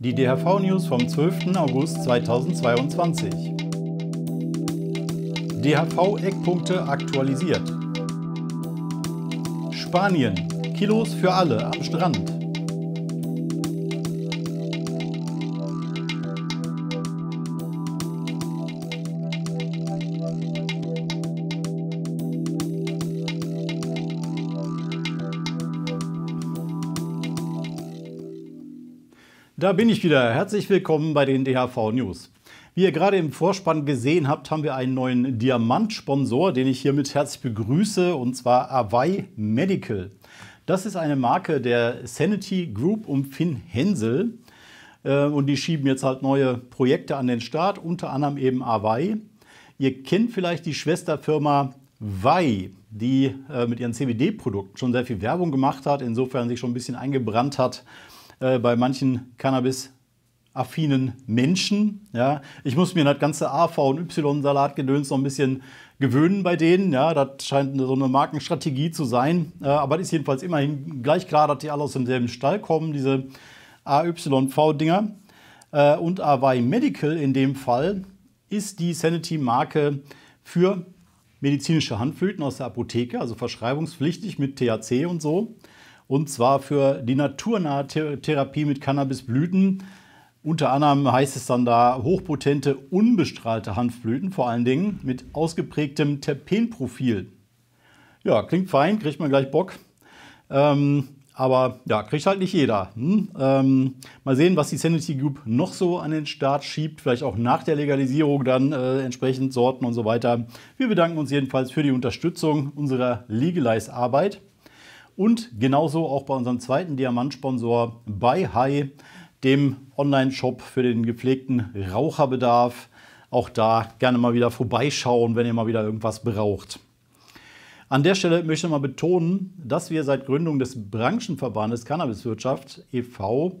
Die DHV-News vom 12. August 2022. DHV-Eckpunkte aktualisiert. Spanien. Kilos für alle am Strand. Da bin ich wieder. Herzlich willkommen bei den DHV News. Wie ihr gerade im Vorspann gesehen habt, haben wir einen neuen Diamant-Sponsor, den ich hiermit herzlich begrüße, und zwar Hawaii Medical. Das ist eine Marke der Sanity Group um Finn Hensel. Äh, und die schieben jetzt halt neue Projekte an den Start, unter anderem eben Hawaii. Ihr kennt vielleicht die Schwesterfirma Vai, die äh, mit ihren CBD-Produkten schon sehr viel Werbung gemacht hat, insofern sich schon ein bisschen eingebrannt hat äh, bei manchen Cannabis affinen Menschen. Ja. Ich muss mir das ganze AV- und Y-Salatgedöns noch ein bisschen gewöhnen bei denen. Ja. Das scheint so eine Markenstrategie zu sein. Äh, aber es ist jedenfalls immerhin gleich klar, dass die alle aus demselben Stall kommen, diese AYV-Dinger. Äh, und AY Medical in dem Fall ist die Sanity-Marke für medizinische Handflöten aus der Apotheke, also verschreibungspflichtig mit THC und so und zwar für die naturnahe Therapie mit Cannabisblüten. Unter anderem heißt es dann da hochpotente, unbestrahlte Hanfblüten, vor allen Dingen mit ausgeprägtem Terpenprofil. Ja, klingt fein, kriegt man gleich Bock. Ähm, aber ja, kriegt halt nicht jeder. Hm? Ähm, mal sehen, was die Sanity Group noch so an den Start schiebt. Vielleicht auch nach der Legalisierung dann äh, entsprechend Sorten und so weiter. Wir bedanken uns jedenfalls für die Unterstützung unserer Legalize-Arbeit. Und genauso auch bei unserem zweiten Diamantsponsor bei High, dem Online-Shop für den gepflegten Raucherbedarf. Auch da gerne mal wieder vorbeischauen, wenn ihr mal wieder irgendwas braucht. An der Stelle möchte ich mal betonen, dass wir seit Gründung des Branchenverbandes Cannabiswirtschaft e.V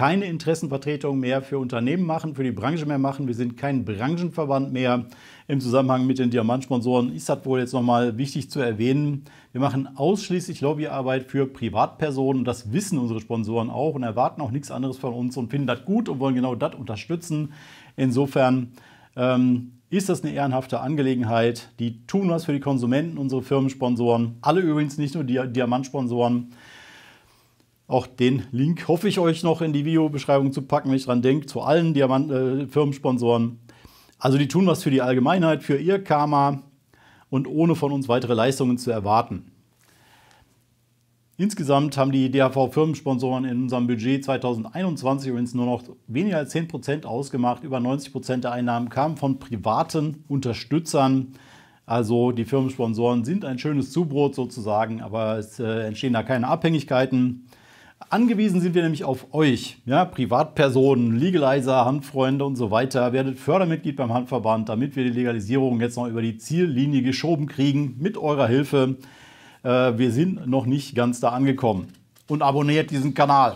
keine Interessenvertretung mehr für Unternehmen machen, für die Branche mehr machen. Wir sind kein Branchenverband mehr. Im Zusammenhang mit den Diamantsponsoren ist das wohl jetzt nochmal wichtig zu erwähnen. Wir machen ausschließlich Lobbyarbeit für Privatpersonen. Das wissen unsere Sponsoren auch und erwarten auch nichts anderes von uns und finden das gut und wollen genau das unterstützen. Insofern ähm, ist das eine ehrenhafte Angelegenheit. Die tun was für die Konsumenten, unsere Firmensponsoren. Alle übrigens, nicht nur die Diamantsponsoren. Auch den Link hoffe ich euch noch in die Videobeschreibung zu packen, wenn ich dran denke, zu allen Diamant äh, Firmensponsoren. Also die tun was für die Allgemeinheit, für ihr Karma und ohne von uns weitere Leistungen zu erwarten. Insgesamt haben die DHV-Firmensponsoren in unserem Budget 2021 übrigens nur noch weniger als 10% ausgemacht. Über 90% der Einnahmen kamen von privaten Unterstützern. Also die Firmensponsoren sind ein schönes Zubrot sozusagen, aber es äh, entstehen da keine Abhängigkeiten. Angewiesen sind wir nämlich auf euch, ja, Privatpersonen, Legalizer, Handfreunde und so weiter. Werdet Fördermitglied beim Handverband, damit wir die Legalisierung jetzt noch über die Ziellinie geschoben kriegen mit eurer Hilfe. Äh, wir sind noch nicht ganz da angekommen. Und abonniert diesen Kanal.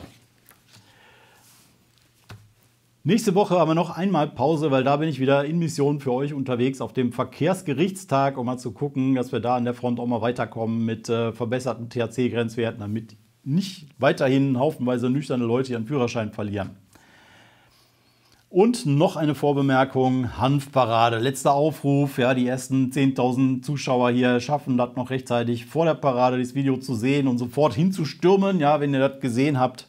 Nächste Woche haben wir noch einmal Pause, weil da bin ich wieder in Mission für euch unterwegs auf dem Verkehrsgerichtstag, um mal zu gucken, dass wir da an der Front auch mal weiterkommen mit äh, verbesserten THC-Grenzwerten, damit nicht weiterhin haufenweise nüchterne Leute ihren Führerschein verlieren. Und noch eine Vorbemerkung, Hanfparade, letzter Aufruf, ja, die ersten 10.000 Zuschauer hier schaffen das noch rechtzeitig vor der Parade, dieses Video zu sehen und sofort hinzustürmen, ja, wenn ihr das gesehen habt.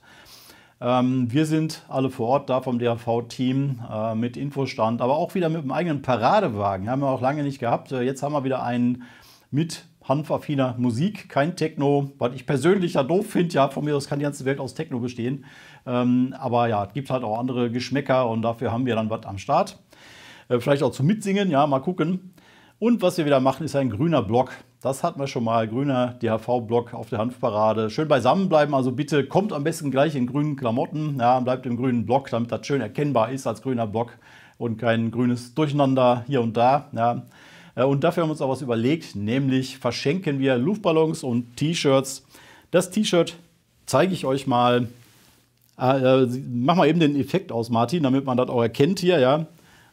Ähm, wir sind alle vor Ort da vom dhv team äh, mit Infostand, aber auch wieder mit dem eigenen Paradewagen, haben wir auch lange nicht gehabt. Äh, jetzt haben wir wieder einen mit hanfaffiner Musik, kein Techno, was ich persönlich ja doof finde. Ja, von mir aus kann die ganze Welt aus Techno bestehen. Ähm, aber ja, es gibt halt auch andere Geschmäcker und dafür haben wir dann was am Start. Äh, vielleicht auch zum Mitsingen, ja, mal gucken. Und was wir wieder machen, ist ein grüner Block. Das hatten wir schon mal, grüner DHV-Block auf der Hanfparade. Schön beisammen bleiben, also bitte kommt am besten gleich in grünen Klamotten, ja, bleibt im grünen Block, damit das schön erkennbar ist als grüner Block und kein grünes Durcheinander hier und da. Ja. Äh, und dafür haben wir uns auch was überlegt, nämlich verschenken wir Luftballons und T-Shirts. Das T-Shirt zeige ich euch mal. Äh, äh, mach mal eben den Effekt aus, Martin, damit man das auch erkennt hier. Ja?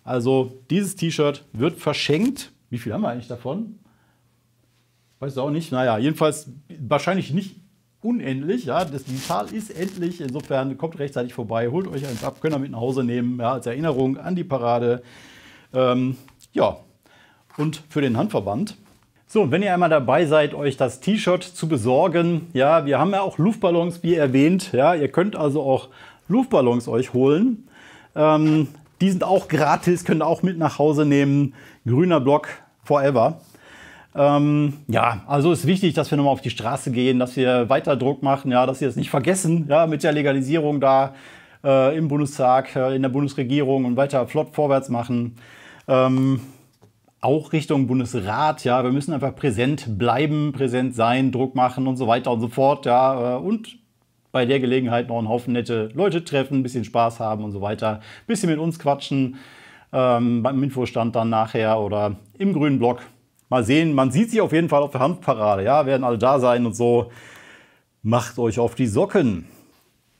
Also dieses T-Shirt wird verschenkt. Wie viel haben wir eigentlich davon? Weiß ich auch nicht. Naja, jedenfalls wahrscheinlich nicht unendlich. Ja, das Digital ist endlich. Insofern kommt rechtzeitig vorbei, holt euch eins ab, könnt ihr mit nach Hause nehmen, ja, als Erinnerung an die Parade. Ähm, ja, und für den Handverband. So, und wenn ihr einmal dabei seid, euch das T-Shirt zu besorgen, ja, wir haben ja auch Luftballons, wie erwähnt, ja, ihr könnt also auch Luftballons euch holen. Ähm, die sind auch gratis, könnt ihr auch mit nach Hause nehmen. Grüner Block forever. Ähm, ja, also ist wichtig, dass wir nochmal auf die Straße gehen, dass wir weiter Druck machen, ja, dass ihr es das nicht vergessen, ja, mit der Legalisierung da äh, im Bundestag, äh, in der Bundesregierung und weiter flott vorwärts machen. Ähm, auch Richtung Bundesrat, ja, wir müssen einfach präsent bleiben, präsent sein, Druck machen und so weiter und so fort, ja, äh, und bei der Gelegenheit noch einen Haufen nette Leute treffen, ein bisschen Spaß haben und so weiter, ein bisschen mit uns quatschen, ähm, beim Infostand dann nachher oder im grünen Block. Mal sehen, man sieht sich auf jeden Fall auf der Handparade, ja, werden alle da sein und so. Macht euch auf die Socken.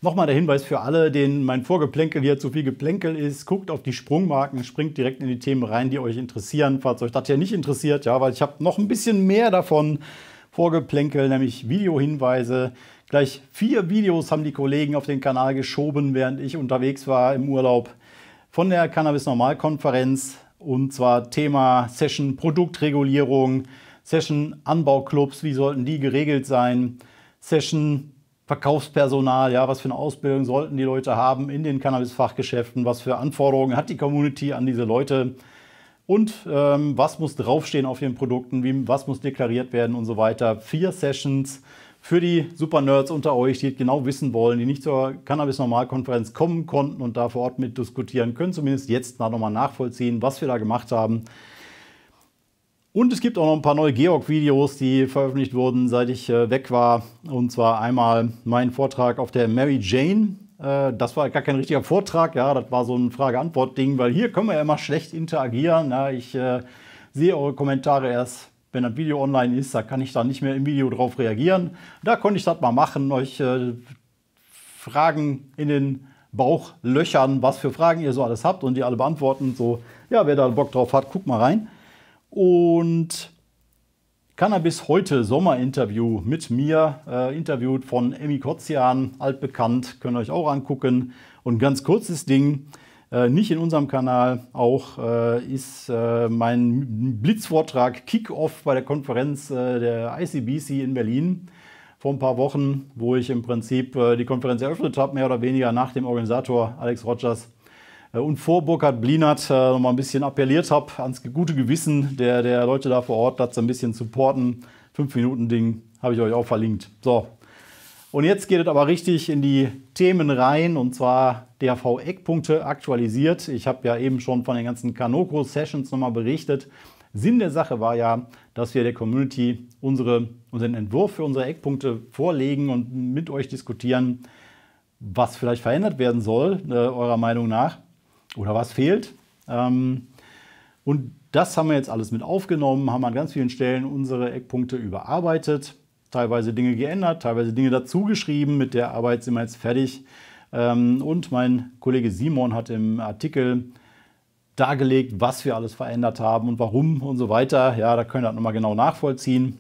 Nochmal der Hinweis für alle, denen mein Vorgeplänkel hier zu viel Geplänkel ist. Guckt auf die Sprungmarken, springt direkt in die Themen rein, die euch interessieren, falls euch das ja nicht interessiert, ja, weil ich habe noch ein bisschen mehr davon Vorgeplänkel, nämlich Videohinweise. Gleich vier Videos haben die Kollegen auf den Kanal geschoben, während ich unterwegs war im Urlaub von der Cannabis Normalkonferenz und zwar Thema Session Produktregulierung, Session Anbauclubs, wie sollten die geregelt sein, Session Verkaufspersonal, ja, was für eine Ausbildung sollten die Leute haben in den Cannabis-Fachgeschäften, was für Anforderungen hat die Community an diese Leute und ähm, was muss draufstehen auf ihren Produkten, wie, was muss deklariert werden und so weiter. Vier Sessions für die Super-Nerds unter euch, die genau wissen wollen, die nicht zur Cannabis-Normalkonferenz kommen konnten und da vor Ort mit diskutieren, können zumindest jetzt nochmal nachvollziehen, was wir da gemacht haben. Und es gibt auch noch ein paar neue Georg-Videos, die veröffentlicht wurden, seit ich äh, weg war. Und zwar einmal mein Vortrag auf der Mary Jane. Äh, das war gar kein richtiger Vortrag, ja, das war so ein Frage-Antwort-Ding, weil hier können wir ja immer schlecht interagieren. Ja. Ich äh, sehe eure Kommentare erst, wenn das Video online ist, da kann ich dann nicht mehr im Video drauf reagieren. Da konnte ich das mal machen, euch äh, Fragen in den Bauch löchern, was für Fragen ihr so alles habt und die alle beantworten. So, ja, wer da Bock drauf hat, guckt mal rein. Und Cannabis heute Sommerinterview mit mir, äh, interviewt von Emmy Kotzian, altbekannt, könnt ihr euch auch angucken. Und ganz kurzes Ding, äh, nicht in unserem Kanal, auch äh, ist äh, mein Blitzvortrag Kickoff bei der Konferenz äh, der ICBC in Berlin vor ein paar Wochen, wo ich im Prinzip äh, die Konferenz eröffnet habe, mehr oder weniger nach dem Organisator Alex Rogers. Äh, und vor Burkhard Blinert äh, noch mal ein bisschen appelliert habe ans gute Gewissen der, der Leute da vor Ort, das ein bisschen supporten. Fünf Minuten Ding habe ich euch auch verlinkt. So. Und jetzt geht es aber richtig in die Themen rein und zwar DHV-Eckpunkte aktualisiert. Ich habe ja eben schon von den ganzen Kanoko-Sessions noch mal berichtet. Sinn der Sache war ja, dass wir der Community unsere, unseren Entwurf für unsere Eckpunkte vorlegen und mit euch diskutieren, was vielleicht verändert werden soll, äh, eurer Meinung nach oder was fehlt. Ähm, und das haben wir jetzt alles mit aufgenommen, haben an ganz vielen Stellen unsere Eckpunkte überarbeitet, teilweise Dinge geändert, teilweise Dinge dazugeschrieben. Mit der Arbeit sind wir jetzt fertig. Ähm, und mein Kollege Simon hat im Artikel dargelegt, was wir alles verändert haben und warum und so weiter. Ja, da könnt ihr das nochmal genau nachvollziehen.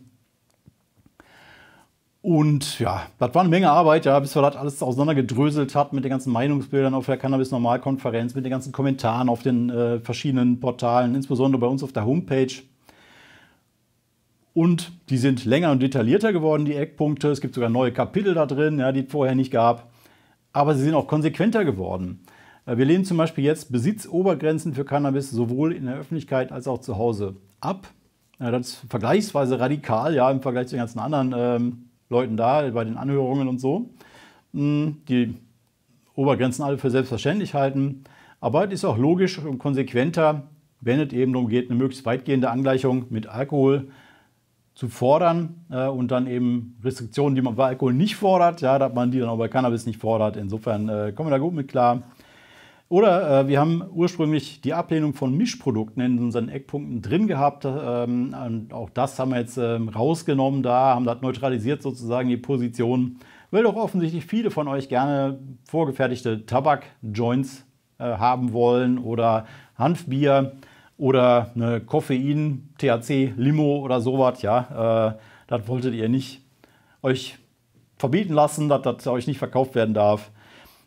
Und ja, das war eine Menge Arbeit, ja, bis wir das alles auseinandergedröselt hat mit den ganzen Meinungsbildern auf der Cannabis-Normalkonferenz, mit den ganzen Kommentaren auf den äh, verschiedenen Portalen, insbesondere bei uns auf der Homepage. Und die sind länger und detaillierter geworden, die Eckpunkte. Es gibt sogar neue Kapitel da drin, ja, die es vorher nicht gab. Aber sie sind auch konsequenter geworden. Äh, wir lehnen zum Beispiel jetzt Besitzobergrenzen für Cannabis sowohl in der Öffentlichkeit als auch zu Hause ab. Ja, das ist vergleichsweise radikal, ja, im Vergleich zu den ganzen anderen ähm, Leuten da bei den Anhörungen und so, hm, die Obergrenzen alle für selbstverständlich halten. Aber es ist auch logisch und konsequenter, wenn es eben darum geht, eine möglichst weitgehende Angleichung mit Alkohol zu fordern äh, und dann eben Restriktionen, die man bei Alkohol nicht fordert, ja, dass man die dann auch bei Cannabis nicht fordert. Insofern äh, kommen wir da gut mit klar. Oder äh, wir haben ursprünglich die Ablehnung von Mischprodukten in unseren Eckpunkten drin gehabt. Ähm, auch das haben wir jetzt ähm, rausgenommen da, haben das neutralisiert sozusagen die Position, weil doch offensichtlich viele von euch gerne vorgefertigte Tabak-Joints äh, haben wollen oder Hanfbier oder eine Koffein, THC, Limo oder sowas. Ja, äh, das wolltet ihr nicht euch verbieten lassen, dass das euch nicht verkauft werden darf.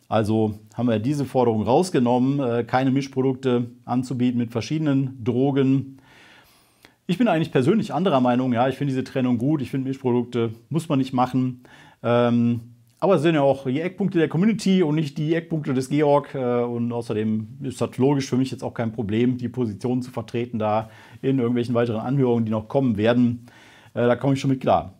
Also haben wir diese Forderung rausgenommen, äh, keine Mischprodukte anzubieten mit verschiedenen Drogen. Ich bin eigentlich persönlich anderer Meinung. Ja, ich finde diese Trennung gut. Ich finde Mischprodukte muss man nicht machen. Ähm, aber es sind ja auch die Eckpunkte der Community und nicht die Eckpunkte des Georg. Äh, und außerdem ist das logisch für mich jetzt auch kein Problem, die Positionen zu vertreten da in irgendwelchen weiteren Anhörungen, die noch kommen werden. Äh, da komme ich schon mit klar.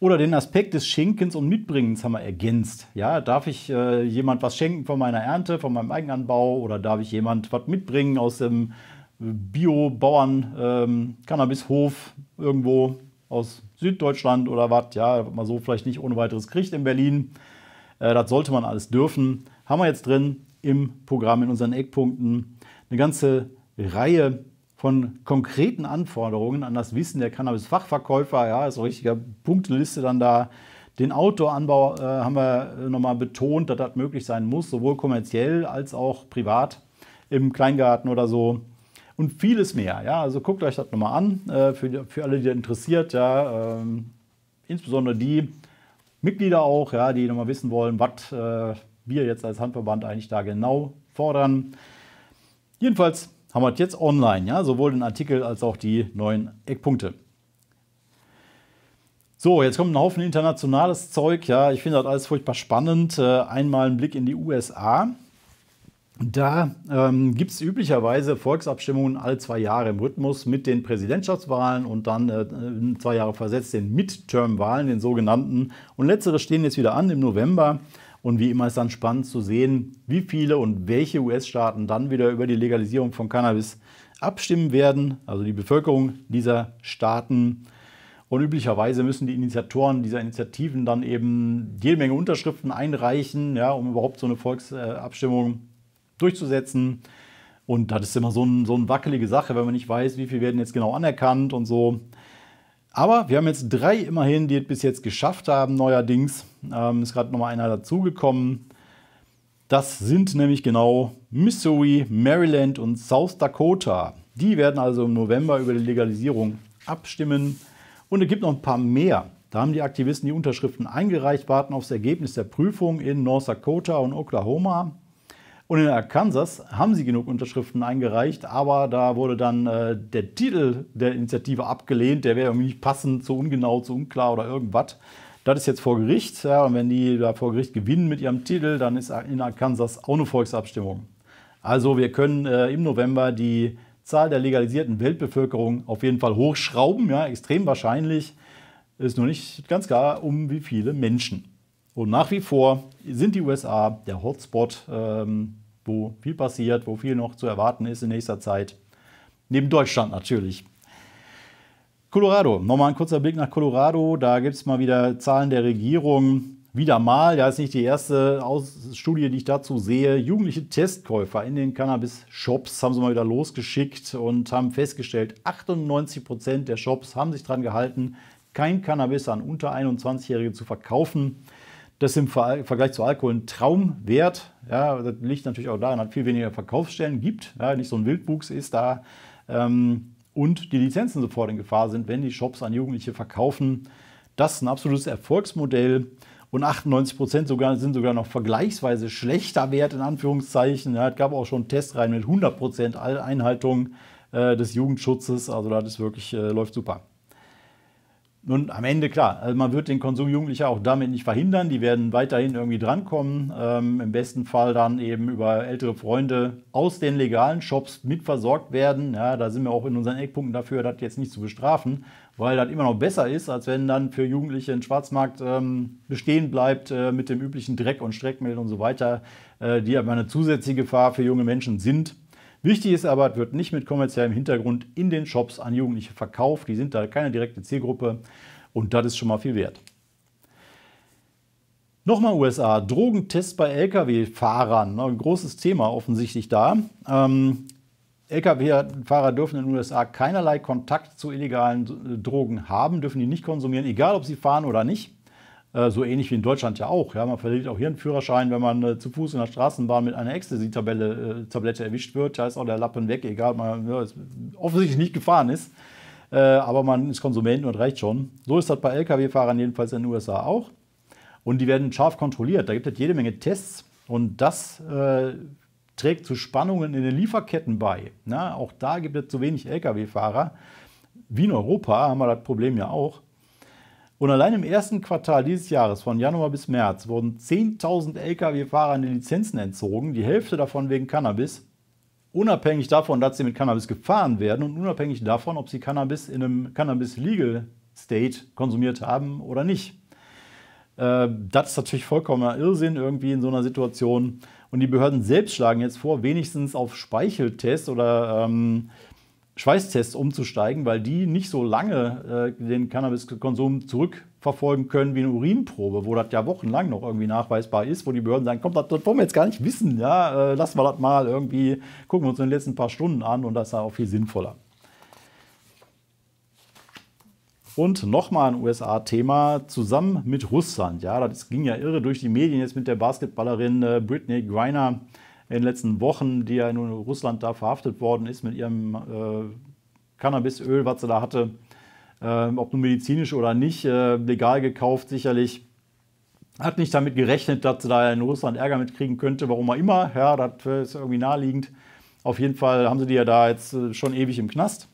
Oder den Aspekt des Schenkens und Mitbringens haben wir ergänzt. Ja, darf ich äh, jemand was schenken von meiner Ernte, von meinem Eigenanbau oder darf ich jemand was mitbringen aus dem Bio-Bauern-Cannabishof ähm, irgendwo aus Süddeutschland oder was, ja, man so vielleicht nicht ohne weiteres kriegt in Berlin. Äh, das sollte man alles dürfen. Haben wir jetzt drin im Programm in unseren Eckpunkten eine ganze Reihe von konkreten Anforderungen an das Wissen der Cannabis-Fachverkäufer, ja, ist so richtiger Punkteliste dann da. Den Outdoor-Anbau äh, haben wir nochmal betont, dass das möglich sein muss, sowohl kommerziell als auch privat im Kleingarten oder so und vieles mehr. Ja, also guckt euch das nochmal an, äh, für, für alle, die da interessiert, ja, ähm, insbesondere die Mitglieder auch, ja, die nochmal wissen wollen, was äh, wir jetzt als Handverband eigentlich da genau fordern. Jedenfalls haben wir jetzt online, ja, sowohl den Artikel als auch die neuen Eckpunkte. So, jetzt kommt ein Haufen internationales Zeug. Ja, ich finde das alles furchtbar spannend. Äh, einmal ein Blick in die USA. Da ähm, gibt es üblicherweise Volksabstimmungen alle zwei Jahre im Rhythmus mit den Präsidentschaftswahlen und dann äh, äh, zwei Jahre versetzt den Midterm-Wahlen, den sogenannten. Und letztere stehen jetzt wieder an im November. Und wie immer ist dann spannend zu sehen, wie viele und welche US-Staaten dann wieder über die Legalisierung von Cannabis abstimmen werden, also die Bevölkerung dieser Staaten. Und üblicherweise müssen die Initiatoren dieser Initiativen dann eben jede Menge Unterschriften einreichen, ja, um überhaupt so eine Volksabstimmung durchzusetzen. Und das ist immer so, ein, so eine wackelige Sache, wenn man nicht weiß, wie viele werden jetzt genau anerkannt und so. Aber wir haben jetzt drei immerhin, die es bis jetzt geschafft haben, neuerdings. Ähm, ist gerade nochmal einer dazugekommen. Das sind nämlich genau Missouri, Maryland und South Dakota. Die werden also im November über die Legalisierung abstimmen. Und es gibt noch ein paar mehr. Da haben die Aktivisten die Unterschriften eingereicht, warten aufs Ergebnis der Prüfung in North Dakota und Oklahoma. Und in Arkansas haben sie genug Unterschriften eingereicht, aber da wurde dann äh, der Titel der Initiative abgelehnt. Der wäre irgendwie nicht passend, zu ungenau, zu unklar oder irgendwas das ist jetzt vor Gericht. Ja, und wenn die da vor Gericht gewinnen mit ihrem Titel, dann ist in Arkansas auch eine Volksabstimmung. Also wir können äh, im November die Zahl der legalisierten Weltbevölkerung auf jeden Fall hochschrauben, ja, extrem wahrscheinlich. Ist nur nicht ganz klar, um wie viele Menschen. Und nach wie vor sind die USA der Hotspot, ähm, wo viel passiert, wo viel noch zu erwarten ist in nächster Zeit. Neben Deutschland natürlich. Colorado, nochmal ein kurzer Blick nach Colorado. Da gibt es mal wieder Zahlen der Regierung. Wieder mal, ja, ist nicht die erste Aus Studie, die ich dazu sehe. Jugendliche Testkäufer in den Cannabis-Shops haben sie mal wieder losgeschickt und haben festgestellt, 98 Prozent der Shops haben sich daran gehalten, kein Cannabis an unter 21-Jährige zu verkaufen. Das ist im Vergleich zu Alkohol ein Traumwert. Ja, das liegt natürlich auch daran, dass es viel weniger Verkaufsstellen gibt, ja, nicht so ein Wildwuchs ist da. Ähm, und die Lizenzen sofort in Gefahr sind, wenn die Shops an Jugendliche verkaufen. Das ist ein absolutes Erfolgsmodell und 98 Prozent sogar, sind sogar noch vergleichsweise schlechter Wert in Anführungszeichen. Ja, es gab auch schon Testreihen mit 100 Prozent Einhaltung äh, des Jugendschutzes. Also das ist wirklich äh, läuft super. Nun, am Ende klar, also man wird den Konsum Jugendlicher auch damit nicht verhindern. Die werden weiterhin irgendwie drankommen. Ähm, Im besten Fall dann eben über ältere Freunde aus den legalen Shops mitversorgt werden. Ja, da sind wir auch in unseren Eckpunkten dafür, das jetzt nicht zu bestrafen, weil das immer noch besser ist, als wenn dann für Jugendliche ein Schwarzmarkt ähm, bestehen bleibt äh, mit dem üblichen Dreck und Streckmehl und so weiter, äh, die aber eine zusätzliche Gefahr für junge Menschen sind. Wichtig ist aber, es wird nicht mit kommerziellem Hintergrund in den Shops an Jugendliche verkauft. Die sind da keine direkte Zielgruppe und das ist schon mal viel wert. Nochmal USA, Drogentest bei Lkw-Fahrern. Ein ne, großes Thema offensichtlich da. Ähm, Lkw-Fahrer dürfen in den USA keinerlei Kontakt zu illegalen äh, Drogen haben, dürfen die nicht konsumieren, egal ob sie fahren oder nicht. Äh, so ähnlich wie in Deutschland ja auch. Ja, man verliert auch hier einen Führerschein, wenn man äh, zu Fuß in der Straßenbahn mit einer Ecstasy-Tablette äh, erwischt wird. Da ist auch der Lappen weg, egal, man ja, offensichtlich nicht gefahren ist. Äh, aber man ist Konsument und reicht schon. So ist das bei Lkw-Fahrern jedenfalls in den USA auch. Und die werden scharf kontrolliert. Da gibt es jede Menge Tests und das äh, trägt zu Spannungen in den Lieferketten bei. Na, ne? auch da gibt es zu wenig Lkw-Fahrer. Wie in Europa haben wir das Problem ja auch und allein im ersten Quartal dieses Jahres, von Januar bis März, wurden 10.000 lkw fahrer an die Lizenzen entzogen, die Hälfte davon wegen Cannabis. Unabhängig davon, dass sie mit Cannabis gefahren werden und unabhängig davon, ob sie Cannabis in einem Cannabis-Legal State konsumiert haben oder nicht. Äh, das ist natürlich vollkommener Irrsinn irgendwie in so einer Situation. Und die Behörden selbst schlagen jetzt vor, wenigstens auf Speicheltests oder ähm, Schweißtests umzusteigen, weil die nicht so lange äh, den Cannabiskonsum zurückverfolgen können wie eine Urinprobe, wo das ja wochenlang noch irgendwie nachweisbar ist, wo die Behörden sagen, komm, das, das wollen wir jetzt gar nicht wissen, ja, äh, lassen wir das mal irgendwie, gucken wir uns in den letzten paar Stunden an und das ist auch viel sinnvoller. Und nochmal ein USA-Thema zusammen mit Russland. Ja, das ging ja irre durch die Medien jetzt mit der Basketballerin äh, Britney Griner in den letzten Wochen, die ja nun in Russland da verhaftet worden ist mit ihrem äh, Cannabisöl, was sie da hatte, ähm, ob nun medizinisch oder nicht, äh, legal gekauft sicherlich. Hat nicht damit gerechnet, dass sie da in Russland Ärger mitkriegen könnte, warum auch immer. Ja, das ist irgendwie naheliegend. Auf jeden Fall haben sie die ja da jetzt äh, schon ewig im Knast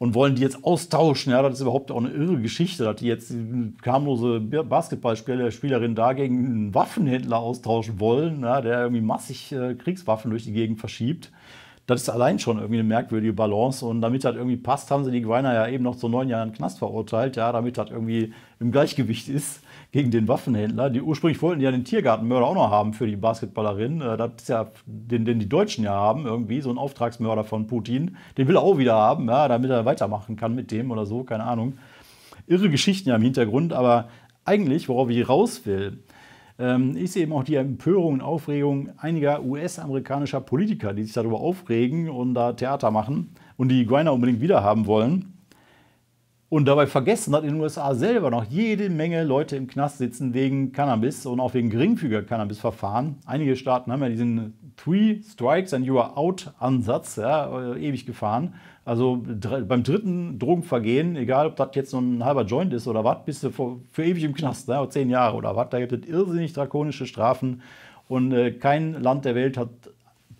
und wollen die jetzt austauschen. Ja, das ist überhaupt auch eine irre Geschichte, dass die jetzt eine harmlose Basketballspielerin da gegen einen Waffenhändler austauschen wollen, ja, der irgendwie massig äh, Kriegswaffen durch die Gegend verschiebt. Das ist allein schon irgendwie eine merkwürdige Balance. Und damit das irgendwie passt, haben sie die Greiner ja eben noch zu neun Jahren Knast verurteilt, ja, damit das irgendwie im Gleichgewicht ist gegen den Waffenhändler. Die ursprünglich wollten die ja den Tiergartenmörder auch noch haben für die Basketballerin. Äh, das ist ja, den, den die Deutschen ja haben, irgendwie, so ein Auftragsmörder von Putin. Den will er auch wieder haben, ja, damit er weitermachen kann mit dem oder so, keine Ahnung. Irre Geschichten ja im Hintergrund, aber eigentlich, worauf ich raus will, ähm, ist eben auch die Empörung und Aufregung einiger US-amerikanischer Politiker, die sich darüber aufregen und da Theater machen und die Griner unbedingt wieder haben wollen und dabei vergessen hat, in den USA selber noch jede Menge Leute im Knast sitzen wegen Cannabis und auch wegen geringfügiger Cannabis-Verfahren. Einige Staaten haben ja diesen Three Strikes and You Are Out Ansatz ja, äh, ewig gefahren. Also beim dritten Drogenvergehen, egal ob das jetzt so ein halber Joint ist oder was, bist du für, für ewig im Knast, ne, zehn Jahre oder was. Da gibt es irrsinnig drakonische Strafen und äh, kein Land der Welt hat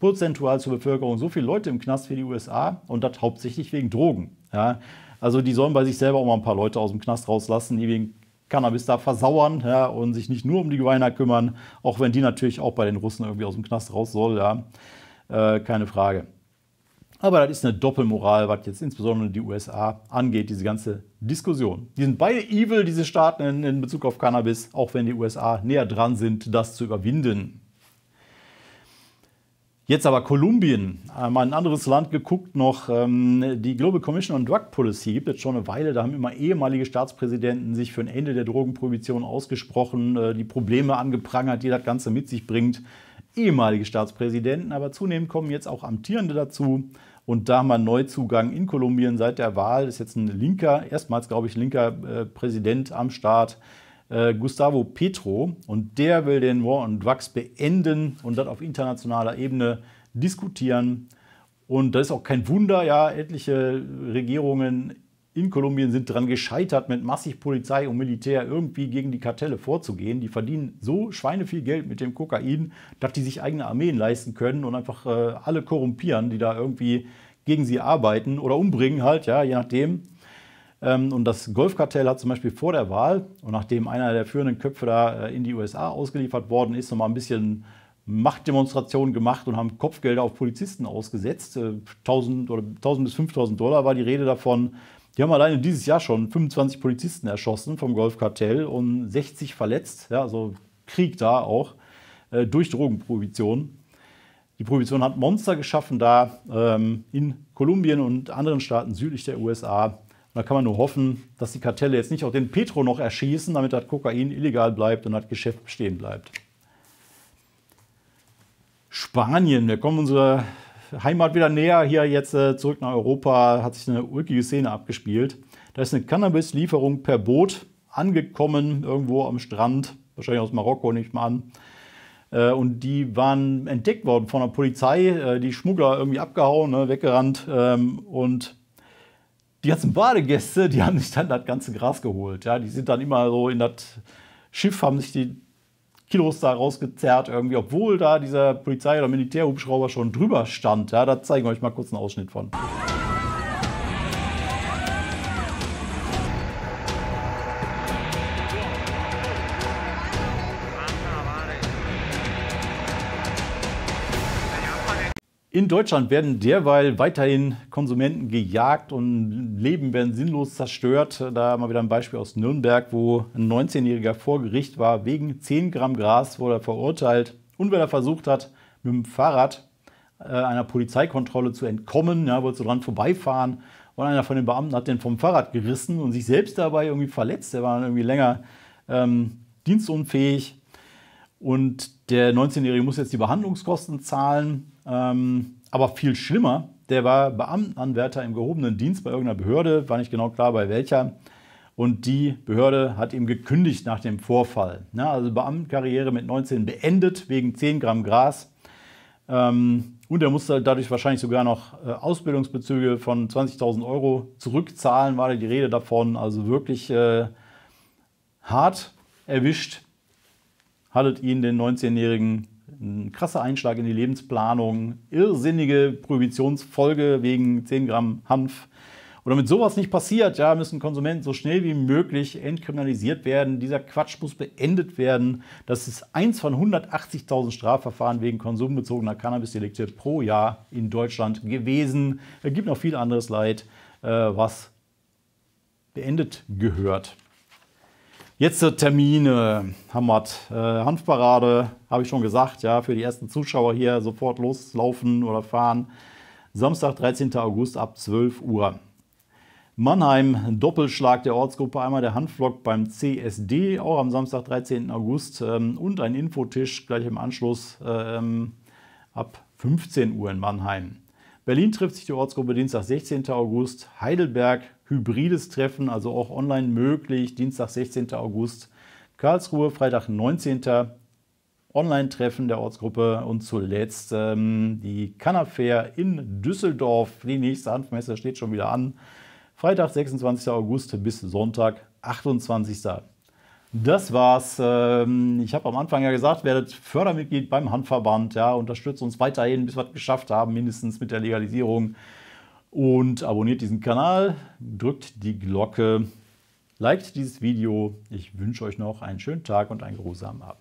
prozentual zur Bevölkerung so viele Leute im Knast wie die USA und das hauptsächlich wegen Drogen. Ja. Also die sollen bei sich selber auch mal ein paar Leute aus dem Knast rauslassen, die wegen Cannabis da versauern ja, und sich nicht nur um die Geweiner kümmern, auch wenn die natürlich auch bei den Russen irgendwie aus dem Knast raus soll, ja. Äh, keine Frage. Aber das ist eine Doppelmoral, was jetzt insbesondere die USA angeht, diese ganze Diskussion. Die sind beide evil, diese Staaten in, in Bezug auf Cannabis, auch wenn die USA näher dran sind, das zu überwinden. Jetzt aber Kolumbien, mal ein anderes Land geguckt noch. Ähm, die Global Commission on Drug Policy gibt es schon eine Weile. Da haben immer ehemalige Staatspräsidenten sich für ein Ende der Drogenprohibition ausgesprochen, äh, die Probleme angeprangert, die das Ganze mit sich bringt. Ehemalige Staatspräsidenten, aber zunehmend kommen jetzt auch Amtierende dazu. Und da haben wir einen Neuzugang in Kolumbien seit der Wahl. Ist jetzt ein linker, erstmals glaube ich, linker äh, Präsident am Start. Äh, Gustavo Petro. Und der will den War on Drugs beenden und das auf internationaler Ebene diskutieren. Und das ist auch kein Wunder, ja, etliche Regierungen in Kolumbien sind daran gescheitert, mit massig Polizei und Militär irgendwie gegen die Kartelle vorzugehen. Die verdienen so schweineviel Geld mit dem Kokain, dass die sich eigene Armeen leisten können und einfach äh, alle korrumpieren, die da irgendwie gegen sie arbeiten oder umbringen halt, ja, je nachdem. Ähm, und das Golfkartell hat zum Beispiel vor der Wahl und nachdem einer der führenden Köpfe da äh, in die USA ausgeliefert worden ist, nochmal ein bisschen Machtdemonstrationen gemacht und haben Kopfgelder auf Polizisten ausgesetzt. 1000, äh, oder 1000 bis 5000 Dollar war die Rede davon. Die haben alleine dieses Jahr schon 25 Polizisten erschossen vom Golfkartell und 60 verletzt. Ja, also Krieg da auch äh, durch Drogenprohibition. Die Prohibition hat Monster geschaffen da ähm, in Kolumbien und anderen Staaten südlich der USA da kann man nur hoffen, dass die Kartelle jetzt nicht auch den Petro noch erschießen, damit das Kokain illegal bleibt und das Geschäft bestehen bleibt. Spanien, wir kommen unsere Heimat wieder näher. Hier jetzt äh, zurück nach Europa hat sich eine ulkige Szene abgespielt. Da ist eine Cannabis-Lieferung per Boot angekommen, irgendwo am Strand, wahrscheinlich aus Marokko, nicht mal an. Äh, und die waren entdeckt worden von der Polizei, äh, die Schmuggler irgendwie abgehauen, ne, weggerannt. Ähm, und die ganzen Badegäste, die haben sich dann das ganze Gras geholt. Ja, die sind dann immer so in das Schiff, haben sich die Kilos da rausgezerrt irgendwie, obwohl da dieser Polizei- oder Militärhubschrauber schon drüber stand. Ja, da zeigen wir euch mal kurz einen Ausschnitt von. In Deutschland werden derweil weiterhin Konsumenten gejagt und Leben werden sinnlos zerstört. Da mal wieder ein Beispiel aus Nürnberg, wo ein 19-Jähriger vor Gericht war. Wegen 10 Gramm Gras wurde er verurteilt. Und weil er versucht hat, mit dem Fahrrad äh, einer Polizeikontrolle zu entkommen, ja, wollte so dran vorbeifahren. Und einer von den Beamten hat den vom Fahrrad gerissen und sich selbst dabei irgendwie verletzt. Er war dann irgendwie länger ähm, dienstunfähig. Und der 19-Jährige muss jetzt die Behandlungskosten zahlen. Ähm, aber viel schlimmer, der war Beamtenanwärter im gehobenen Dienst bei irgendeiner Behörde, war nicht genau klar bei welcher. Und die Behörde hat ihm gekündigt nach dem Vorfall. Ja, also Beamtenkarriere mit 19 beendet wegen 10 Gramm Gras. Ähm, und er musste dadurch wahrscheinlich sogar noch äh, Ausbildungsbezüge von 20.000 Euro zurückzahlen, war da die Rede davon. Also wirklich äh, hart erwischt hattet ihn, den 19-Jährigen, ein krasser Einschlag in die Lebensplanung, irrsinnige Prohibitionsfolge wegen 10 Gramm Hanf. Und damit sowas nicht passiert, ja, müssen Konsumenten so schnell wie möglich entkriminalisiert werden. Dieser Quatsch muss beendet werden. Das ist eins von 180.000 Strafverfahren wegen konsumbezogener Cannabisdelikte pro Jahr in Deutschland gewesen. Es gibt noch viel anderes Leid, äh, was beendet gehört. Jetzt Termine, Hammert. Äh, Hanfparade, habe ich schon gesagt, ja, für die ersten Zuschauer hier sofort loslaufen oder fahren. Samstag, 13. August ab 12 Uhr. Mannheim, Doppelschlag der Ortsgruppe, einmal der Hanfvlog beim CSD, auch am Samstag, 13. August ähm, und ein Infotisch gleich im Anschluss ähm, ab 15 Uhr in Mannheim. Berlin trifft sich die Ortsgruppe Dienstag, 16. August, Heidelberg, hybrides Treffen, also auch online möglich. Dienstag, 16. August, Karlsruhe, Freitag, 19. Online-Treffen der Ortsgruppe und zuletzt ähm, die Cannafair in Düsseldorf. Die nächste Hanfmesse steht schon wieder an. Freitag, 26. August bis Sonntag, 28. Das war's. Ähm, ich habe am Anfang ja gesagt, werdet Fördermitglied beim Handverband. Ja, unterstützt uns weiterhin, bis wir es geschafft haben, mindestens mit der Legalisierung und abonniert diesen Kanal, drückt die Glocke, liked dieses Video. Ich wünsche euch noch einen schönen Tag und einen geruhsamen Abend.